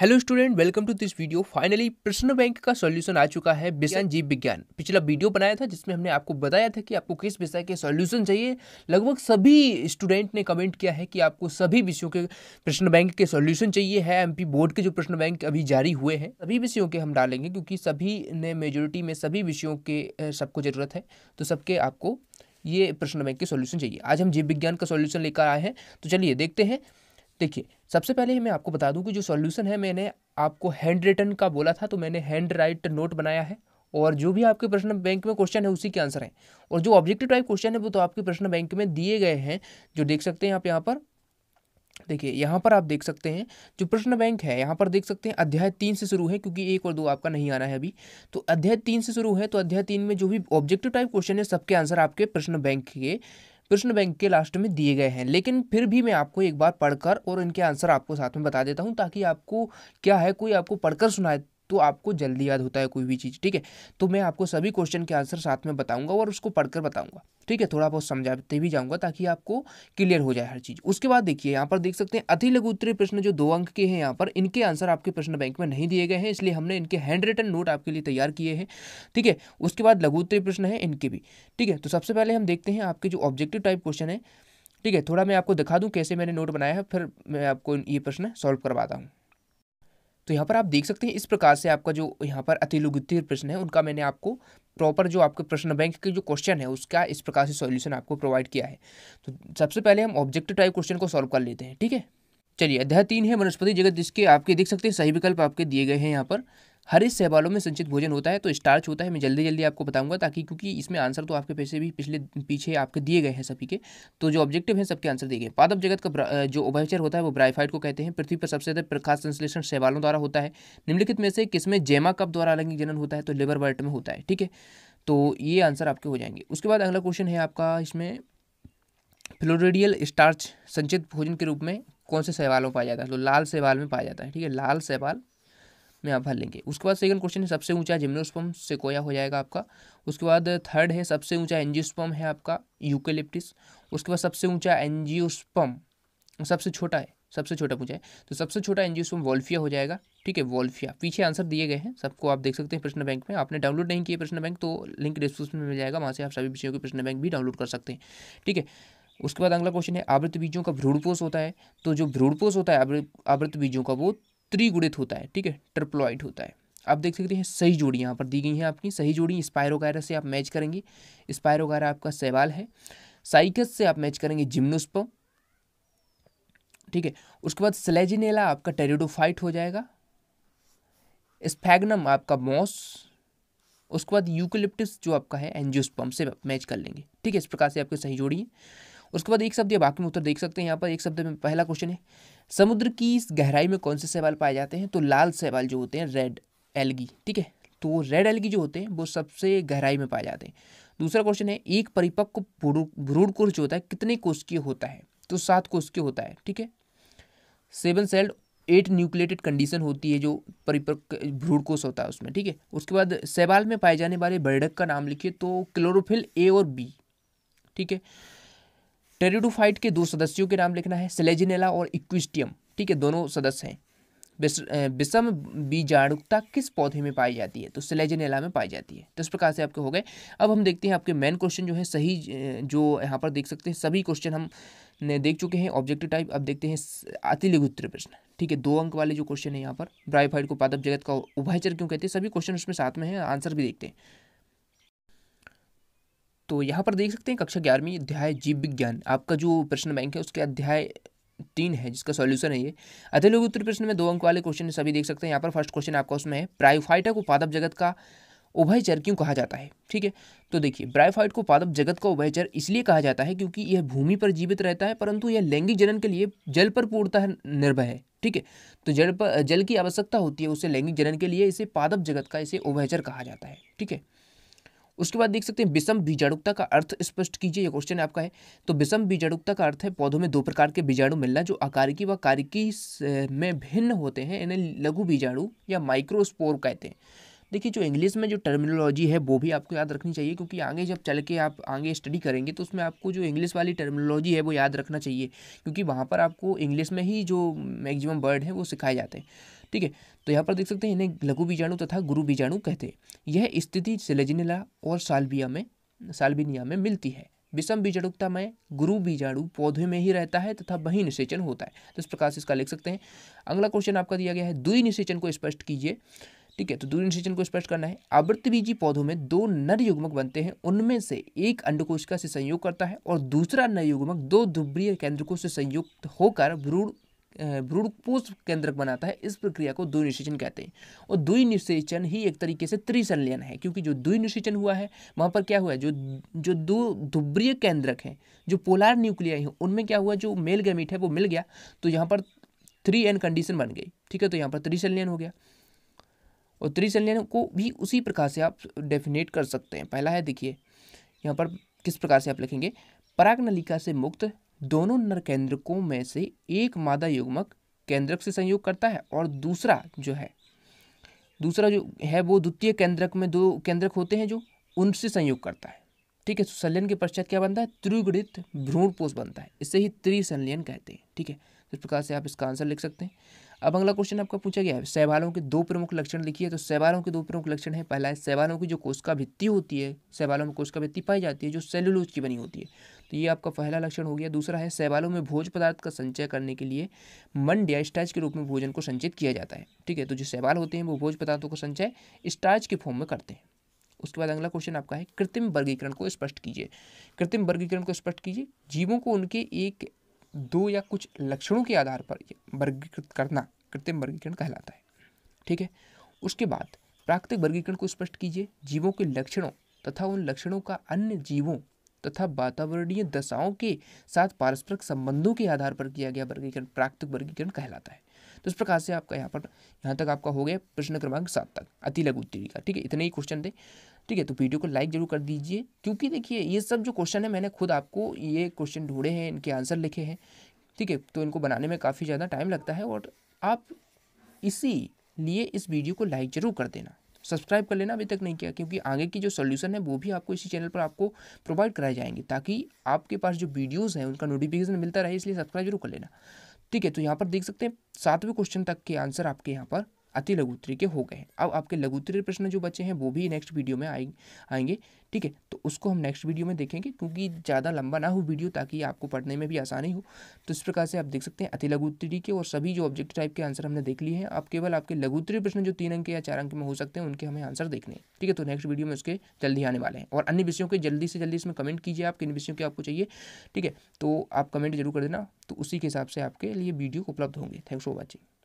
hello student welcome to this video finally प्रश्न bank का solution आ चुका है विज्ञान जीव विज्ञान पिछला वीडियो बनाया था जिसमें हमने आपको बताया था कि आपको किस विषय के सॉल्यूशन चाहिए लगभग सभी स्टूडेंट ने कमेंट किया है कि आपको सभी विषयों के प्रश्न बैंक के सॉल्यूशन चाहिए है एम बोर्ड के जो प्रश्न बैंक अभी जारी हुए हैं सभी विषयों के हम डालेंगे क्योंकि सभी ने मेजोरिटी में सभी विषयों के सबको ज़रूरत है तो सबके आपको ये प्रश्न बैंक के सोल्यूशन चाहिए आज हम जीव विज्ञान का सोल्यूशन लेकर आए हैं तो चलिए देखते हैं देखिए सबसे पहले ही मैं आपको बता दूं कि जो सॉल्यूशन है मैंने आपको हैंड रिटन का बोला था तो मैंने हैंड राइट नोट बनाया है और जो भी आपके प्रश्न बैंक में क्वेश्चन है उसी के आंसर हैं और जो ऑब्जेक्टिव टाइप क्वेश्चन है वो तो आपके प्रश्न बैंक में दिए गए हैं जो देख सकते हैं आप यहाँ पर देखिए यहाँ पर आप देख सकते हैं जो प्रश्न बैंक है यहाँ पर देख सकते हैं अध्याय तीन से शुरू है क्योंकि एक और दो आपका नहीं आना है अभी तो अध्याय तीन से शुरू है तो अध्याय तीन में जो भी ऑब्जेक्टिव टाइप क्वेश्चन है सबके आंसर आपके प्रश्न बैंक के प्रश्न बैंक के लास्ट में दिए गए हैं लेकिन फिर भी मैं आपको एक बार पढ़कर और इनके आंसर आपको साथ में बता देता हूँ ताकि आपको क्या है कोई आपको पढ़कर सुनाए तो आपको जल्दी याद होता है कोई भी चीज़ ठीक है तो मैं आपको सभी क्वेश्चन के आंसर साथ में बताऊंगा और उसको पढ़कर बताऊंगा ठीक है थोड़ा बहुत समझाते भी जाऊंगा ताकि आपको क्लियर हो जाए हर चीज़ उसके बाद देखिए यहाँ पर देख सकते हैं अति लघु उत्तरीय प्रश्न जो दो अंक के हैं यहाँ पर इनके आंसर आपके प्रश्न बैंक में नहीं दिए गए हैं इसलिए हमने इनके हैंड रिटन नोट आपके लिए तैयार किए हैं ठीक है उसके बाद लघु उत्तरीय प्रश्न है इनके भी ठीक है तो सबसे पहले हम देखते हैं आपके जो ऑब्जेक्टिव टाइप क्वेश्चन है ठीक है थोड़ा मैं आपको दिखा दूँ कैसे मैंने नोट बनाया है फिर मैं आपको ये प्रश्न सॉल्व करवाता हूँ तो यहाँ पर आप देख सकते हैं इस प्रकार से आपका जो यहाँ पर अतिलुगुत्तीय प्रश्न है उनका मैंने आपको प्रॉपर जो आपके प्रश्न बैंक के जो क्वेश्चन है उसका इस प्रकार से सॉल्यूशन आपको प्रोवाइड किया है तो सबसे पहले हम ऑब्जेक्टिव टाइप क्वेश्चन को सॉल्व कर लेते हैं ठीक है चलिए अध्याय तीन है वनस्पति जगत जिसके आपके देख सकते हैं सही विकल्प आपके दिए गए हैं यहाँ पर हरे सहवालों में संचित भोजन होता है तो स्टार्च होता है मैं जल्दी जल्दी आपको बताऊंगा ताकि क्योंकि इसमें आंसर तो आपके पैसे भी पिछले पीछे आपके दिए गए हैं सभी के तो जो ऑब्जेक्टिव है सबके आंसर दिए गए पादप जगत का जो उभयचर होता है वो ब्राइफाइड को कहते हैं पृथ्वी पर सबसे ज़्यादा प्रकाश संश्लेषण सहवालों द्वारा होता है निम्नलिखित में से किसमें जेमा कप द्वारा अलंगिक जनन होता है तो लेबर वर्ट में होता है ठीक है तो ये आंसर आपके हो जाएंगे उसके बाद अगला क्वेश्चन है आपका इसमें फ्लोरिडियल स्टार्च संचित भोजन के रूप में कौन से सहवाल में पाया जाता है तो लाल सहवाल में पाया जाता है ठीक है लाल सहवाल में आप भर लेंगे उसके बाद सेकंड क्वेश्चन है सबसे ऊंचा जिम्नोस्पम सेकोया हो जाएगा आपका उसके बाद थर्ड है सबसे ऊंचा एनजियोस्पम है आपका यूकेलिप्टिस उसके बाद सबसे ऊंचा एनजियोस्पम सबसे छोटा है सबसे छोटा पूछा है तो सबसे छोटा एनजियोस्पम वॉल्फिया हो जाएगा ठीक है वॉल्फिया पीछे आंसर दिए गए हैं सबको आप देख सकते हैं प्रश्न बैंक में आपने डाउनलोड नहीं किए प्रश्न बैंक तो लिंक डिस्क्रिप्शन में मिल जाएगा वहाँ से आप सभी विषयों के प्रश्न बैंक भी डाउनलोड कर सकते हैं ठीक है उसके बाद अगला क्वेश्चन है आवृत बीजों का भ्रूणपोष होता है तो जो भ्रूणपोष होता है आवृत बीजों का वो त्रिगुणित होता है ठीक है ट्रिप्लॉइड होता है आप देख सकते हैं सही जोड़ी यहाँ पर दी गई है आपकी सही जोड़ी स्पायरोगैरा से आप मैच करेंगे स्पायरोगैरा आपका सहवाल है साइकस से आप मैच करेंगे जिम्नोस्पम ठीक है उसके बाद स्लेजिनेला आपका टेरिडोफाइट हो जाएगा स्पैगनम आपका मॉस उसके बाद यूकलिप्टिस जो आपका है एनजियोस्पम से मैच कर लेंगे ठीक है इस प्रकार से आपकी सही जोड़ी है उसके बाद एक शब्द या बाकी में उत्तर देख सकते हैं यहाँ पर एक शब्द में पहला क्वेश्चन है समुद्र की गहराई में कौन से सवाल पाए जाते हैं तो लाल सवाल जो होते हैं रेड एलगी ठीक है तो वो रेड एलगी जो होते हैं वो सबसे गहराई में पाए जाते हैं दूसरा क्वेश्चन है एक परिपक्व भ्रूण कोष जो होता है कितने कोष के होता है तो सात कोष के होता है ठीक है seven celled eight nucleated condition होती है जो परिपक्व भ्रूण कोष होता है उसमें ठीक है उसके बाद सेवाल में पाए जाने वाले बर्डक का नाम लिखिए तो क्लोरोफिल ए और बी ठीक है टेरिडोफाइट के दो सदस्यों के नाम लिखना है सेलेजिनेला और इक्विस्टियम ठीक है दोनों सदस्य हैं विषम बीजाणुकता किस पौधे में पाई जाती है तो सेलेजिनेला में पाई जाती है तो इस प्रकार से आपके हो गए अब हम देखते हैं आपके मेन क्वेश्चन जो है सही जो यहाँ पर देख सकते हैं सभी क्वेश्चन हम ने देख चुके हैं ऑब्जेक्टिव टाइप अब देखते हैं अति प्रश्न ठीक है दो अंक वाले जो क्वेश्चन है यहाँ पर ब्राइफाइड को पादप जगत का उभयचर क्यों कहते हैं सभी क्वेश्चन उसमें साथ में है आंसर भी देखते हैं तो यहाँ पर देख सकते हैं कक्षा ग्यारहवीं अध्याय जीव विज्ञान आपका जो प्रश्न बैंक है उसके अध्याय तीन है जिसका सॉल्यूशन है ये अधे लोग उत्तर प्रश्न में दो अंक वाले क्वेश्चन सभी देख सकते हैं यहाँ पर फर्स्ट क्वेश्चन आपका उसमें है प्राइफाइटा को पादप जगत का उभयचर क्यों कहा जाता है ठीक है तो देखिए ब्राइफाइट को पादप जगत का उभयचर इसलिए कहा जाता है क्योंकि यह भूमि पर जीवित रहता है परंतु यह लैंगिक जनन के लिए जल पर पूर्णतः निर्भय है ठीक है तो जल पर जल की आवश्यकता होती है उसे लैंगिक जनन के लिए इसे पादप जगत का इसे उभयचर कहा जाता है ठीक है उसके बाद देख सकते हैं विषम बीजाणुकता का अर्थ स्पष्ट कीजिए यह क्वेश्चन आपका है तो विषम बीजाणुकता का अर्थ है पौधों में दो प्रकार के बीजाणु मिलना जो अकारिकी व कारिकी में भिन्न होते हैं इन्हें लघु बीजाणु या माइक्रोस्पोर कहते हैं देखिए जो इंग्लिश में जो टर्मिनोलॉजी है वो भी आपको याद रखनी चाहिए क्योंकि आगे जब चल के आप आगे स्टडी करेंगे तो उसमें आपको जो इंग्लिश वाली टर्मिनोलॉजी है वो याद रखना चाहिए क्योंकि वहाँ पर आपको इंग्लिश में ही जो मैगजिमम वर्ड है वो सिखाए जाते हैं ठीक है तो यहाँ पर देख सकते हैं इन्हें लघु बीजाणु तथा गुरु बीजाणु कहते हैं यह स्थिति सेलेजिनेला और सालबिया में सालबिनिया में मिलती है विषम बीजाणुकता में गुरु बीजाणु पौधे में ही रहता है तथा वही निषेचन होता है तो इस प्रकार से इसका लिख सकते हैं अगला क्वेश्चन आपका दिया गया है दुई निषेचन को स्पष्ट कीजिए ठीक है तो दूरी निषेचन को स्पष्ट करना है बीजी पौधों में दो नर युग्मक बनते हैं उनमें से एक अंडकोशिका से संयोग करता है और दूसरा नर युग्मक दो ध्रुवीय केंद्रकों से संयुक्त होकर भ्रूण भ्रूणपोष केंद्रक बनाता है इस प्रक्रिया को दुई निषेचन कहते हैं और दुई निषेचन ही एक तरीके से त्रिसंलयन है क्योंकि जो दुई निषेचन हुआ है वहाँ पर क्या हुआ है जो जो दो धुब्रीय केंद्रक हैं जो पोलार न्यूक्लियाई हैं उनमें क्या हुआ जो मेल गैमिट है वो मिल गया तो यहाँ पर थ्री एन कंडीशन बन गई ठीक है तो यहाँ पर त्रिसंलयन हो गया और संलयन को भी उसी प्रकार से आप डेफिनेट कर सकते हैं पहला है देखिए यहाँ पर किस प्रकार से आप लिखेंगे पराग नलिका से मुक्त दोनों नर केंद्रकों में से एक मादा युग्मक केंद्रक से संयोग करता है और दूसरा जो है दूसरा जो है वो द्वितीय केंद्रक में दो केंद्रक होते हैं जो उनसे संयोग करता है ठीक है सुसल्यन के पश्चात क्या बनता है त्रिगणित भ्रूणपोष बनता है इसे ही त्रिसल्यन कहते हैं ठीक है इस प्रकार से आप इसका आंसर लिख सकते हैं अब अगला क्वेश्चन आपका पूछा गया है शैवालों के दो प्रमुख लक्षण लिखिए तो शैवालों के दो प्रमुख लक्षण है पहला है शैवालों की जो कोशिका भित्ति होती है शैवालों में कोशिका भित्ति पाई जाती है जो सेलुलोज की बनी होती है तो ये आपका पहला लक्षण हो गया दूसरा है शैवालों में भोज पदार्थ का संचय करने के लिए मंड या स्टार्च के रूप में भोजन को संचित किया जाता है ठीक है तो जो शैवाल होते हैं वो भोज पदार्थों का संचय स्टार्च के फॉर्म में करते हैं उसके बाद अगला क्वेश्चन आपका है कृत्रिम वर्गीकरण को स्पष्ट कीजिए कृत्रिम वर्गीकरण को स्पष्ट कीजिए जीवों को उनके एक दो या कुछ लक्षणों के आधार पर वर्गीकृत करना कृत्रिम वर्गीकरण कहलाता है ठीक है उसके बाद प्राकृतिक वर्गीकरण को स्पष्ट कीजिए जीवों के लक्षणों तथा उन लक्षणों का अन्य जीवों तथा वातावरणीय दशाओं के साथ पारस्परिक संबंधों के आधार पर किया गया वर्गीकरण प्राकृतिक वर्गीकरण कहलाता है तो इस प्रकार से आपका यहाँ पर यहाँ तक आपका हो गया प्रश्न क्रमांक सात तक अति लघु उत्तरी का ठीक है इतने ही क्वेश्चन थे ठीक है तो वीडियो को लाइक जरूर कर दीजिए क्योंकि देखिए ये सब जो क्वेश्चन है मैंने खुद आपको ये क्वेश्चन ढूंढे हैं इनके आंसर लिखे हैं ठीक है तो इनको बनाने में काफ़ी ज़्यादा टाइम लगता है और आप इसी लिए इस वीडियो को लाइक जरूर कर देना सब्सक्राइब कर लेना अभी तक नहीं किया क्योंकि आगे की जो सोल्यूशन है वो भी आपको इसी चैनल पर आपको प्रोवाइड कराए जाएंगे ताकि आपके पास जो वीडियोज़ हैं उनका नोटिफिकेशन मिलता रहे इसलिए सब्सक्राइब जरूर कर लेना ठीक है तो यहाँ पर देख सकते हैं सातवें क्वेश्चन तक के आंसर आपके यहाँ पर अति लघुत्री के हो गए हैं अब आपके लघुत्री प्रश्न जो बचे हैं वो भी नेक्स्ट वीडियो में आए आएंगे ठीक है तो उसको हम नेक्स्ट वीडियो में देखेंगे क्योंकि ज़्यादा लंबा ना हो वीडियो ताकि आपको पढ़ने में भी आसानी हो तो इस प्रकार से आप देख सकते हैं अति लघुत्री के और सभी जो ऑब्जेक्ट टाइप के आंसर हमने देख लिए हैं आप केवल आपके लघुत्री प्रश्न जो तीन अंक या चार अंक में हो सकते हैं उनके हमें आंसर देखने हैं ठीक है तो नेक्स्ट वीडियो में उसके जल्दी आने वाले हैं और अन्य विषयों के जल्दी से जल्दी इसमें कमेंट कीजिए आप किन विषयों के आपको चाहिए ठीक है तो आप कमेंट जरूर कर देना तो उसी के हिसाब से आपके लिए वीडियो उपलब्ध होंगे थैंक्स फॉर वॉचिंग